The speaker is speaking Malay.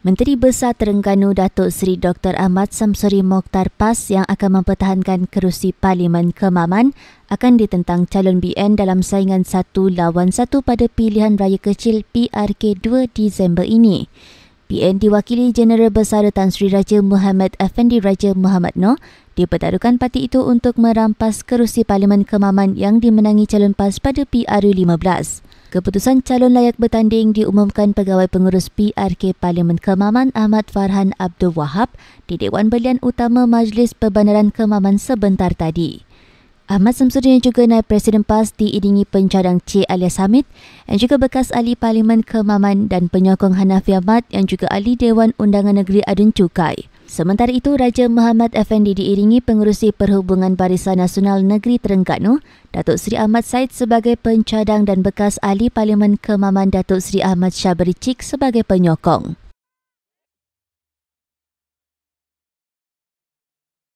Menteri Besar Terengganu Datuk Seri Dr. Ahmad Samsuri Mokhtar PAS yang akan mempertahankan kerusi Parlimen Kemaman akan ditentang calon BN dalam saingan satu lawan satu pada pilihan raya kecil PRK 2 Disember ini. BN diwakili Jeneral Besar Tan Sri Raja Muhammad Effendi Raja Muhammad Noh dipertaruhkan parti itu untuk merampas kerusi Parlimen Kemaman yang dimenangi calon PAS pada PRU 15. Keputusan calon layak bertanding diumumkan pegawai pengurus PRK Parlimen Kemaman Ahmad Farhan Abdul Wahab di Dewan Belian Utama Majlis Perbandaran Kemaman sebentar tadi. Ahmad Samsudin yang juga naib Presiden PAS diiringi pencadang C alias Hamid yang juga bekas ahli Parlimen Kemaman dan penyokong Hanafi Ahmad yang juga ahli Dewan Undangan Negeri Adun Cukai. Sementara itu, Raja Muhammad Effendi diiringi pengurusi Perhubungan Barisan Nasional Negeri Terengganu, Datuk Seri Ahmad Said sebagai pencadang dan bekas ahli Parlimen Kemaman Datuk Seri Ahmad Syabri Cik sebagai penyokong.